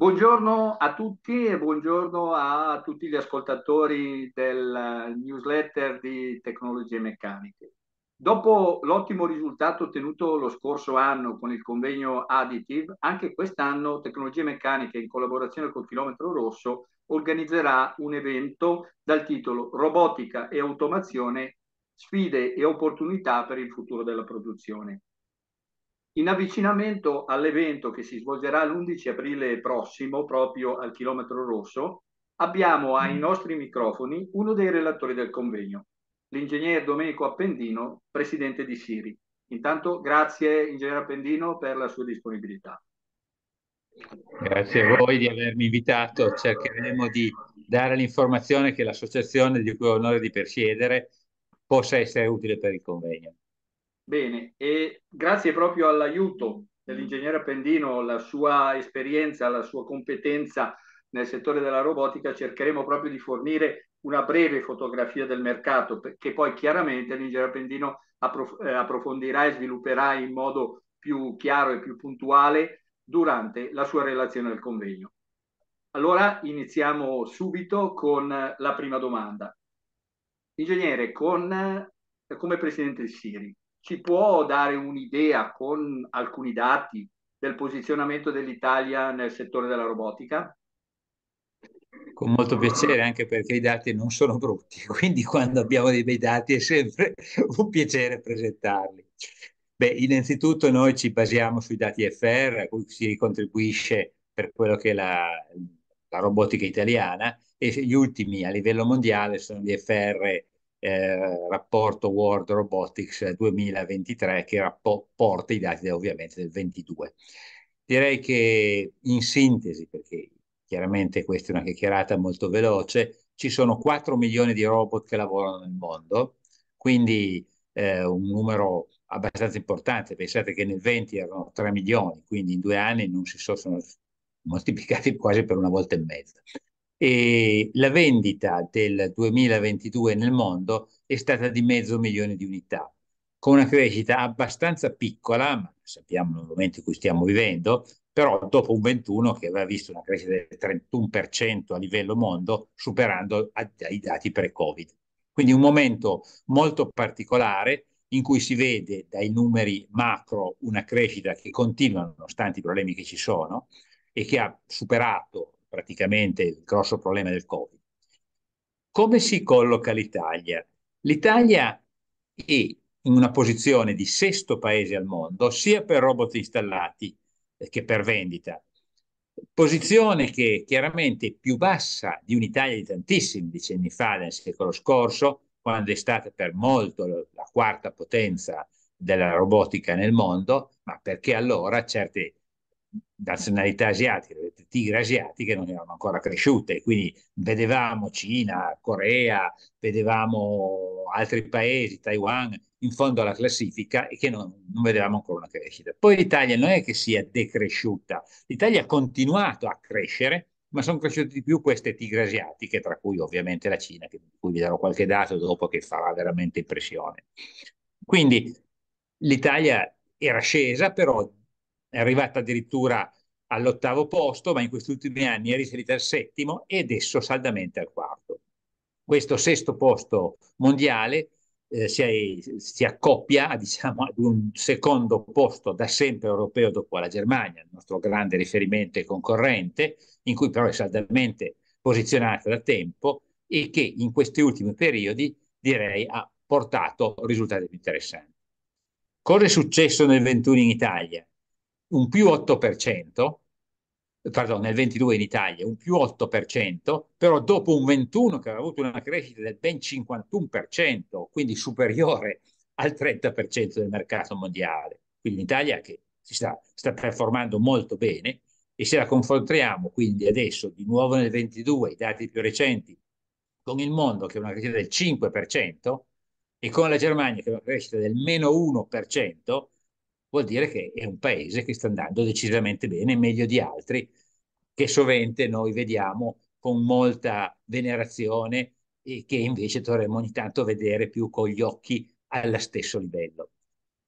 Buongiorno a tutti e buongiorno a tutti gli ascoltatori del newsletter di Tecnologie Meccaniche. Dopo l'ottimo risultato ottenuto lo scorso anno con il convegno Additive, anche quest'anno Tecnologie Meccaniche in collaborazione con Chilometro Rosso organizzerà un evento dal titolo Robotica e automazione, sfide e opportunità per il futuro della produzione in avvicinamento all'evento che si svolgerà l'11 aprile prossimo, proprio al chilometro rosso, abbiamo ai mm. nostri microfoni uno dei relatori del convegno, l'ingegner Domenico Appendino, presidente di Siri. Intanto grazie ingegner Appendino per la sua disponibilità. Grazie a voi di avermi invitato, cercheremo di dare l'informazione che l'associazione di cui ho l'onore di presiedere possa essere utile per il convegno. Bene, e grazie proprio all'aiuto mm. dell'ingegnere Appendino, la sua esperienza, la sua competenza nel settore della robotica, cercheremo proprio di fornire una breve fotografia del mercato, che poi chiaramente l'ingegnere Appendino approf eh, approfondirà e svilupperà in modo più chiaro e più puntuale durante la sua relazione al convegno. Allora iniziamo subito con la prima domanda. Ingegnere, con, eh, come presidente di Siri, ci può dare un'idea con alcuni dati del posizionamento dell'Italia nel settore della robotica? Con molto piacere, anche perché i dati non sono brutti, quindi quando abbiamo dei bei dati è sempre un piacere presentarli. Beh, innanzitutto noi ci basiamo sui dati FR, a cui si contribuisce per quello che è la, la robotica italiana, e gli ultimi a livello mondiale sono gli FR eh, rapporto World Robotics 2023 eh, che rapporta i dati ovviamente del 22. Direi che in sintesi, perché chiaramente questa è una chiacchierata molto veloce, ci sono 4 milioni di robot che lavorano nel mondo, quindi eh, un numero abbastanza importante, pensate che nel 20 erano 3 milioni, quindi in due anni non si sono moltiplicati quasi per una volta e mezza e la vendita del 2022 nel mondo è stata di mezzo milione di unità, con una crescita abbastanza piccola, ma sappiamo nel momento in cui stiamo vivendo, però dopo un 21 che aveva visto una crescita del 31% a livello mondo, superando i dati pre-Covid. Quindi un momento molto particolare in cui si vede dai numeri macro una crescita che continua nonostante i problemi che ci sono e che ha superato praticamente il grosso problema del Covid. Come si colloca l'Italia? L'Italia è in una posizione di sesto paese al mondo, sia per robot installati eh, che per vendita. Posizione che chiaramente è più bassa di un'Italia di tantissimi decenni fa, nel secolo scorso, quando è stata per molto la quarta potenza della robotica nel mondo, ma perché allora certe nazionalità asiatiche, le tigre asiatiche non erano ancora cresciute, quindi vedevamo Cina, Corea, vedevamo altri paesi, Taiwan, in fondo alla classifica e che non, non vedevamo ancora una crescita. Poi l'Italia non è che sia decresciuta, l'Italia ha continuato a crescere, ma sono cresciute di più queste tigre asiatiche, tra cui ovviamente la Cina, di cui vi darò qualche dato dopo che farà veramente impressione. Quindi l'Italia era scesa, però è arrivata addirittura all'ottavo posto, ma in questi ultimi anni è risalita al settimo e adesso saldamente al quarto. Questo sesto posto mondiale eh, si, è, si, accoppia diciamo, ad un secondo posto da sempre europeo dopo la Germania, il nostro grande riferimento e concorrente, in cui però è saldamente posizionata da tempo e che in questi ultimi periodi direi ha portato risultati più interessanti. Cosa è successo nel 21 in Italia? un più 8%, pardon, nel 22 in Italia, un più 8%, però dopo un 21 che aveva avuto una crescita del ben 51%, quindi superiore al 30% del mercato mondiale. Quindi l'Italia che si sta, sta performando molto bene e se la confrontiamo quindi adesso di nuovo nel 22, i dati più recenti, con il mondo che è una crescita del 5% e con la Germania che è una crescita del meno 1%, vuol dire che è un paese che sta andando decisamente bene, meglio di altri, che sovente noi vediamo con molta venerazione e che invece dovremmo ogni tanto vedere più con gli occhi allo stesso livello.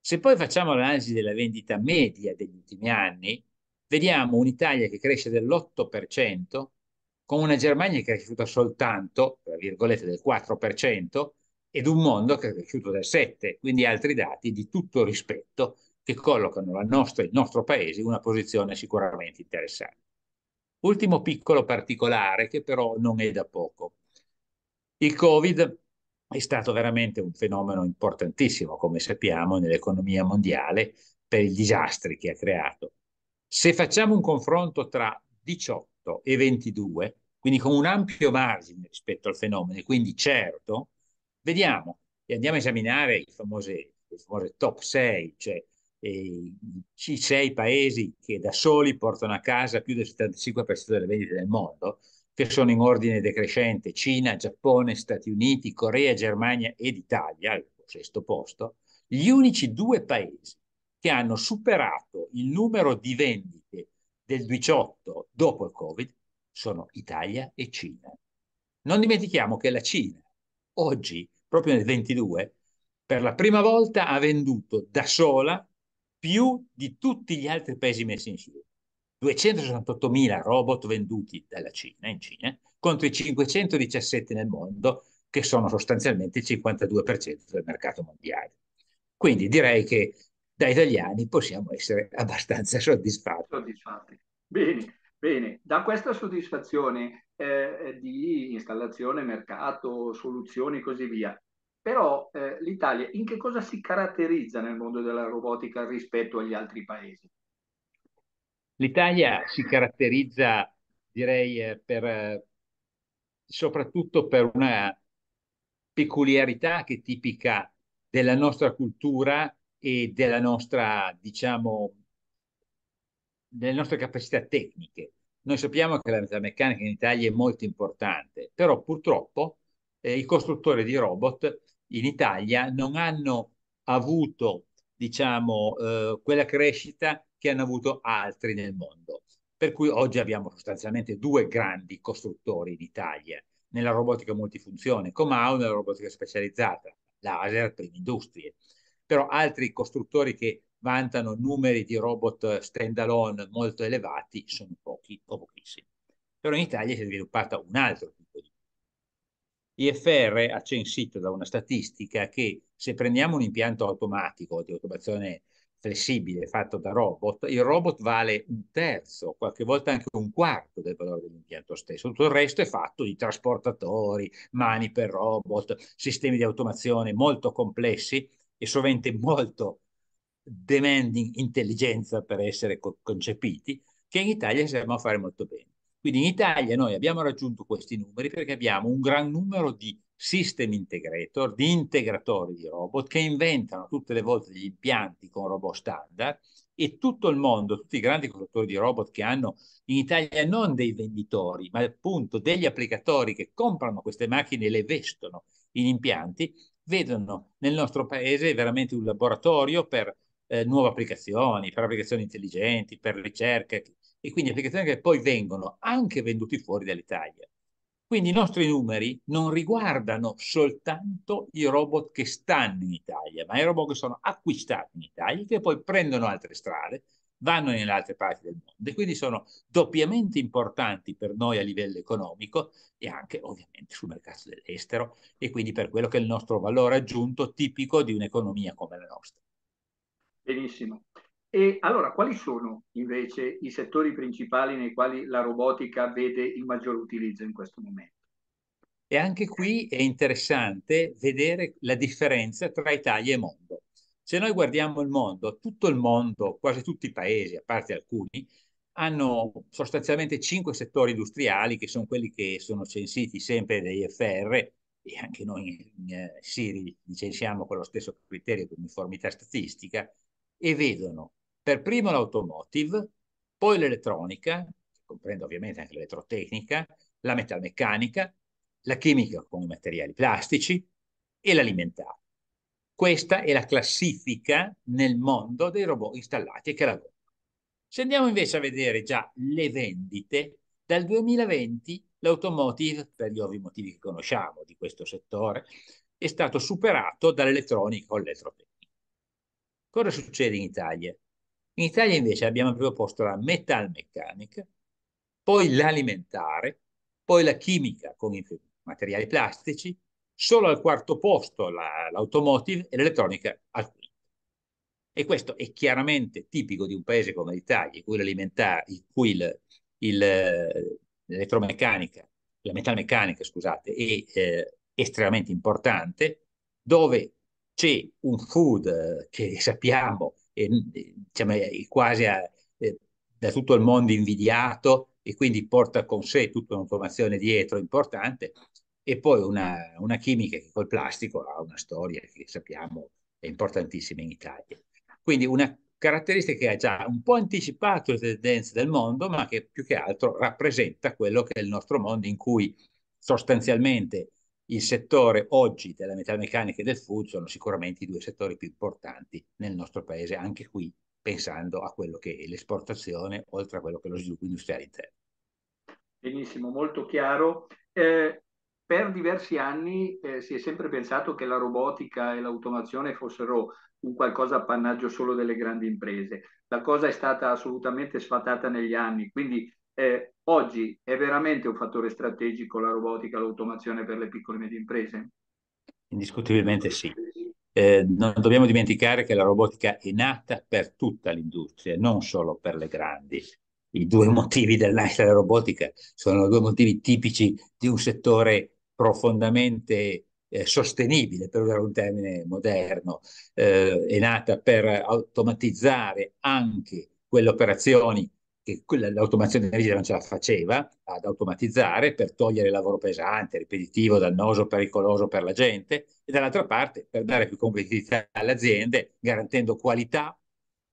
Se poi facciamo l'analisi della vendita media degli ultimi anni, vediamo un'Italia che cresce dell'8%, con una Germania che è cresciuta soltanto, tra virgolette, del 4%, ed un mondo che è cresciuto del 7%, quindi altri dati di tutto rispetto che collocano nostra, il nostro paese in una posizione sicuramente interessante. Ultimo piccolo particolare che però non è da poco. Il Covid è stato veramente un fenomeno importantissimo, come sappiamo, nell'economia mondiale per i disastri che ha creato. Se facciamo un confronto tra 18 e 22, quindi con un ampio margine rispetto al fenomeno, quindi certo, vediamo e andiamo a esaminare i famosi, i famosi top 6, cioè i sei paesi che da soli portano a casa più del 75% delle vendite del mondo, che sono in ordine decrescente Cina, Giappone, Stati Uniti, Corea, Germania ed Italia, al sesto posto, gli unici due paesi che hanno superato il numero di vendite del 18 dopo il Covid sono Italia e Cina. Non dimentichiamo che la Cina oggi, proprio nel 22, per la prima volta ha venduto da sola più di tutti gli altri paesi messi insieme. 268.000 robot venduti dalla Cina in Cina contro i 517 nel mondo, che sono sostanzialmente il 52% del mercato mondiale. Quindi direi che da italiani possiamo essere abbastanza soddisfatti. soddisfatti. Bene, bene. Da questa soddisfazione eh, di installazione, mercato, soluzioni e così via, però eh, l'Italia in che cosa si caratterizza nel mondo della robotica rispetto agli altri paesi? L'Italia si caratterizza, direi, eh, per, eh, soprattutto per una peculiarità che è tipica della nostra cultura e della nostra, diciamo, delle nostre capacità tecniche. Noi sappiamo che la metalmeccanica in Italia è molto importante, però purtroppo eh, i costruttori di robot in Italia non hanno avuto, diciamo, eh, quella crescita che hanno avuto altri nel mondo. Per cui oggi abbiamo sostanzialmente due grandi costruttori in Italia nella robotica multifunzione, Comau nella robotica specializzata, laser per industrie. Però altri costruttori che vantano numeri di robot stand-alone molto elevati sono pochi o pochissimi. Però in Italia si è sviluppata un altro IFR ha censito da una statistica che se prendiamo un impianto automatico di automazione flessibile fatto da robot, il robot vale un terzo, qualche volta anche un quarto del valore dell'impianto stesso. Tutto il resto è fatto di trasportatori, mani per robot, sistemi di automazione molto complessi e sovente molto demanding intelligenza per essere concepiti, che in Italia siamo a fare molto bene. Quindi in Italia noi abbiamo raggiunto questi numeri perché abbiamo un gran numero di system integrator, di integratori di robot che inventano tutte le volte gli impianti con robot standard e tutto il mondo, tutti i grandi costruttori di robot che hanno in Italia non dei venditori, ma appunto degli applicatori che comprano queste macchine e le vestono in impianti, vedono nel nostro paese veramente un laboratorio per eh, nuove applicazioni, per applicazioni intelligenti, per ricerche e quindi applicazioni che poi vengono anche venduti fuori dall'Italia. Quindi i nostri numeri non riguardano soltanto i robot che stanno in Italia, ma i robot che sono acquistati in Italia, che poi prendono altre strade, vanno nelle altre parti del mondo e quindi sono doppiamente importanti per noi a livello economico e anche ovviamente sul mercato dell'estero e quindi per quello che è il nostro valore aggiunto tipico di un'economia come la nostra. Benissimo. E allora quali sono invece i settori principali nei quali la robotica vede il maggior utilizzo in questo momento? E anche qui è interessante vedere la differenza tra Italia e mondo. Se noi guardiamo il mondo, tutto il mondo, quasi tutti i paesi, a parte alcuni, hanno sostanzialmente cinque settori industriali che sono quelli che sono censiti sempre dai FR e anche noi in eh, Siri li censiamo con lo stesso criterio di uniformità statistica e vedono per primo l'automotive, poi l'elettronica, che comprende ovviamente anche l'elettrotecnica, la metalmeccanica, la chimica con i materiali plastici e l'alimentare. Questa è la classifica nel mondo dei robot installati e che lavorano. Se andiamo invece a vedere già le vendite, dal 2020 l'automotive, per gli ovvi motivi che conosciamo di questo settore, è stato superato dall'elettronica o l'elettrotecnica. Cosa succede in Italia? In Italia invece abbiamo proposto la metalmeccanica, poi l'alimentare, poi la chimica con i materiali plastici, solo al quarto posto l'automotive e l'elettronica al quinto. E questo è chiaramente tipico di un paese come l'Italia, in cui l'alimentare, in cui l'elettromeccanica, la metalmeccanica, scusate, è eh, estremamente importante, dove c'è un food eh, che sappiamo eh, diciamo, quasi a, eh, da tutto il mondo invidiato e quindi porta con sé tutta un'informazione dietro importante e poi una, una chimica che col plastico ha una storia che sappiamo è importantissima in Italia. Quindi una caratteristica che ha già un po' anticipato le tendenze del mondo, ma che più che altro rappresenta quello che è il nostro mondo in cui sostanzialmente il settore oggi della metalmeccanica e del food sono sicuramente i due settori più importanti nel nostro paese, anche qui pensando a quello che è l'esportazione, oltre a quello che è lo sviluppo industriale interno. Benissimo, molto chiaro. Eh, per diversi anni eh, si è sempre pensato che la robotica e l'automazione fossero un qualcosa appannaggio solo delle grandi imprese. La cosa è stata assolutamente sfatata negli anni, quindi eh, oggi è veramente un fattore strategico la robotica, l'automazione per le piccole e medie imprese? Indiscutibilmente sì. Eh, non dobbiamo dimenticare che la robotica è nata per tutta l'industria, non solo per le grandi. I due motivi del nascere della robotica sono due motivi tipici di un settore profondamente eh, sostenibile, per usare un termine moderno, eh, è nata per automatizzare anche quelle operazioni che l'automazione della non ce la faceva ad automatizzare per togliere il lavoro pesante, ripetitivo, dannoso, pericoloso per la gente, e dall'altra parte per dare più competitività alle aziende, garantendo qualità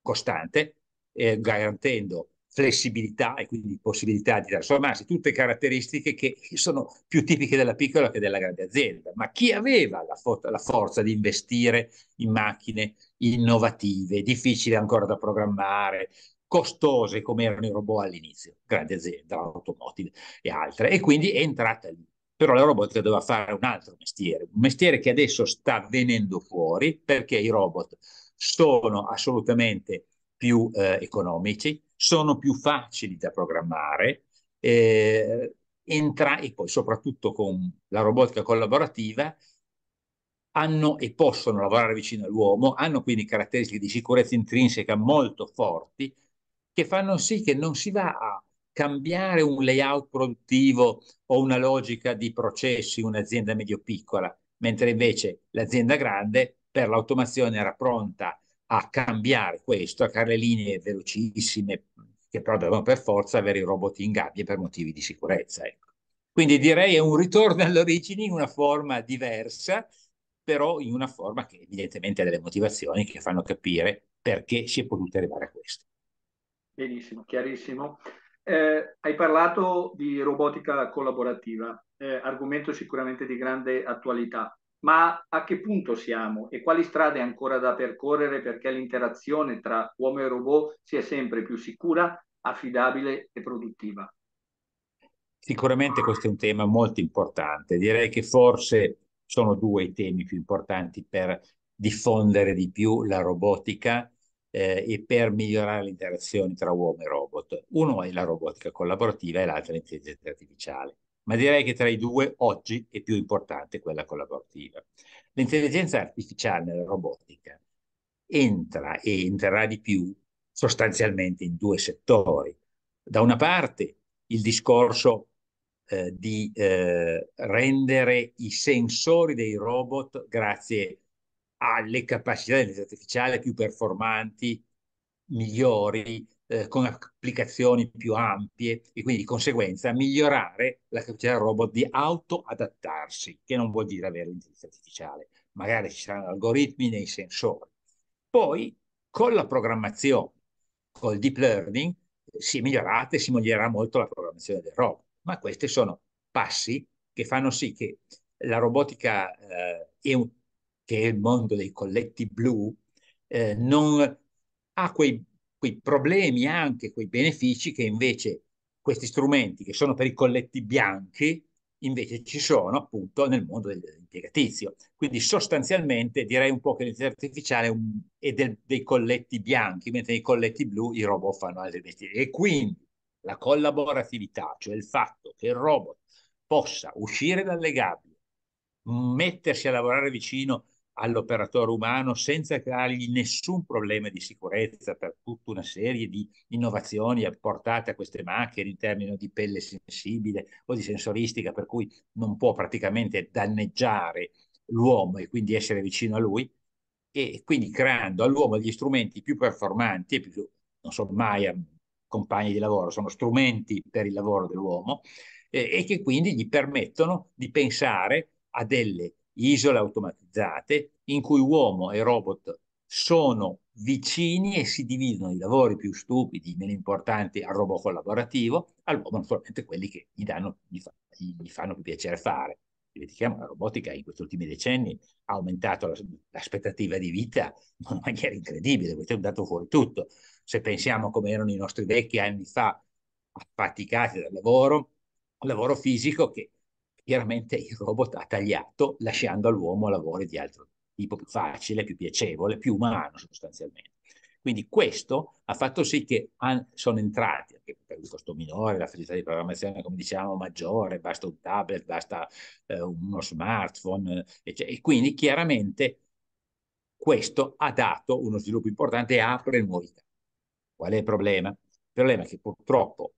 costante, eh, garantendo flessibilità e quindi possibilità di trasformarsi, tutte caratteristiche che sono più tipiche della piccola che della grande azienda. Ma chi aveva la, for- la forza di investire in macchine innovative, difficili ancora da programmare, costose come erano i robot all'inizio, grande azienda, automotive e altre, e quindi è entrata lì. Però la robotica doveva fare un altro mestiere, un mestiere che adesso sta venendo fuori perché i robot sono assolutamente più eh, economici, sono più facili da programmare, eh, entra- e poi soprattutto con la robotica collaborativa hanno e possono lavorare vicino all'uomo, hanno quindi caratteristiche di sicurezza intrinseca molto forti, che fanno sì che non si va a cambiare un layout produttivo o una logica di processi in un'azienda medio-piccola, mentre invece l'azienda grande per l'automazione era pronta a cambiare questo, a creare linee velocissime che però dovevano per forza avere i robot in gabbie per motivi di sicurezza. Ecco. Quindi direi è un ritorno alle origini in una forma diversa, però in una forma che evidentemente ha delle motivazioni che fanno capire perché si è potuto arrivare a questo. Benissimo, chiarissimo. Eh, hai parlato di robotica collaborativa, eh, argomento sicuramente di grande attualità, ma a che punto siamo e quali strade ancora da percorrere perché l'interazione tra uomo e robot sia sempre più sicura, affidabile e produttiva? Sicuramente questo è un tema molto importante, direi che forse sono due i temi più importanti per diffondere di più la robotica eh, e per migliorare le interazioni tra uomo e robot. Uno è la robotica collaborativa e l'altro è l'intelligenza artificiale, ma direi che tra i due oggi è più importante quella collaborativa. L'intelligenza artificiale nella robotica entra e entrerà di più sostanzialmente in due settori. Da una parte il discorso eh, di eh, rendere i sensori dei robot grazie a ha le capacità dell'intelligenza artificiale più performanti, migliori, eh, con applicazioni più ampie e quindi di conseguenza migliorare la capacità del robot di auto-adattarsi, che non vuol dire avere l'intelligenza artificiale. Magari ci saranno algoritmi nei sensori. Poi con la programmazione, col deep learning, eh, si è migliorata e si migliorerà molto la programmazione del robot. Ma questi sono passi che fanno sì che la robotica eh, è un che è il mondo dei colletti blu, eh, non ha quei, quei problemi, anche quei benefici che invece questi strumenti che sono per i colletti bianchi invece ci sono appunto nel mondo dell'impiegatizio. Quindi sostanzialmente direi un po' che l'intelligenza artificiale è, del, dei colletti bianchi, mentre nei colletti blu i robot fanno altri mestieri. E quindi la collaboratività, cioè il fatto che il robot possa uscire dalle gabbie, mettersi a lavorare vicino all'operatore umano senza creargli nessun problema di sicurezza per tutta una serie di innovazioni apportate a queste macchine in termini di pelle sensibile o di sensoristica, per cui non può praticamente danneggiare l'uomo e quindi essere vicino a lui, e quindi creando all'uomo gli strumenti più performanti e più, non sono mai compagni di lavoro, sono strumenti per il lavoro dell'uomo eh, e che quindi gli permettono di pensare a delle isole automatizzate in cui uomo e robot sono vicini e si dividono i lavori più stupidi, meno importanti al robot collaborativo, all'uomo naturalmente quelli che gli, danno, gli, fa, gli fanno più piacere fare. Dimentichiamo, la robotica in questi ultimi decenni ha aumentato l'aspettativa di vita in una maniera incredibile, questo è un dato fuori tutto. Se pensiamo a come erano i nostri vecchi anni fa, affaticati dal lavoro, un lavoro fisico che chiaramente il robot ha tagliato lasciando all'uomo lavori di altro tipo, più facile, più piacevole, più umano sostanzialmente. Quindi questo ha fatto sì che sono entrati, anche per il costo minore, la facilità di programmazione, come diciamo, maggiore, basta un tablet, basta eh, uno smartphone, eccetera. Eh, cioè, e quindi chiaramente questo ha dato uno sviluppo importante e apre nuovi campi. Qual è il problema? Il problema è che purtroppo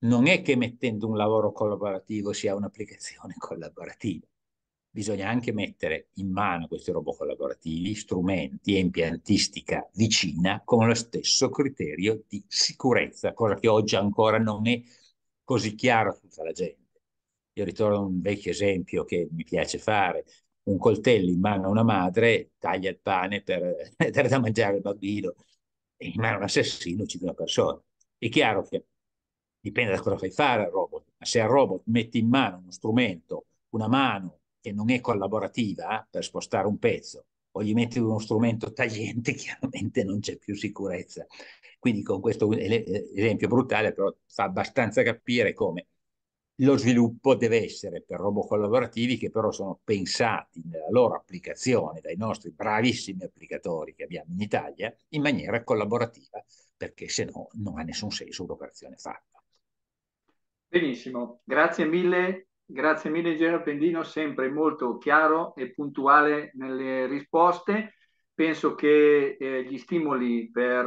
non è che mettendo un lavoro collaborativo si ha un'applicazione collaborativa. Bisogna anche mettere in mano questi robot collaborativi strumenti e impiantistica vicina con lo stesso criterio di sicurezza, cosa che oggi ancora non è così chiara a tutta la gente. Io ritorno a un vecchio esempio che mi piace fare. Un coltello in mano a una madre taglia il pane per dare da mangiare al bambino e in mano a un assassino uccide una persona. È chiaro che dipende da cosa fai fare al robot, ma se al robot metti in mano uno strumento, una mano che non è collaborativa eh, per spostare un pezzo, o gli metti uno strumento tagliente, chiaramente non c'è più sicurezza. Quindi con questo eh, esempio brutale però fa abbastanza capire come lo sviluppo deve essere per robot collaborativi che però sono pensati nella loro applicazione dai nostri bravissimi applicatori che abbiamo in Italia in maniera collaborativa, perché se no non ha nessun senso l'operazione fatta. Benissimo, grazie mille, grazie mille Gerard Pendino, sempre molto chiaro e puntuale nelle risposte. Penso che eh, gli stimoli per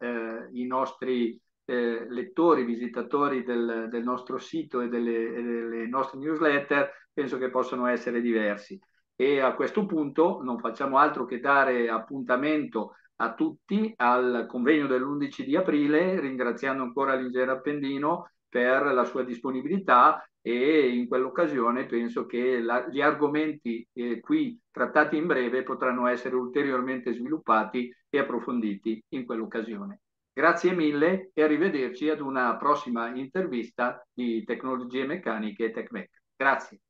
eh, i nostri eh, lettori, visitatori del, del, nostro sito e delle, e delle nostre newsletter, penso che possano essere diversi. E a questo punto non facciamo altro che dare appuntamento a tutti al convegno dell'11 di aprile, ringraziando ancora l'ingegner Appendino per la sua disponibilità e in quell'occasione penso che la, gli argomenti eh, qui trattati in breve potranno essere ulteriormente sviluppati e approfonditi in quell'occasione. Grazie mille e arrivederci ad una prossima intervista di tecnologie meccaniche e TechMec. Grazie.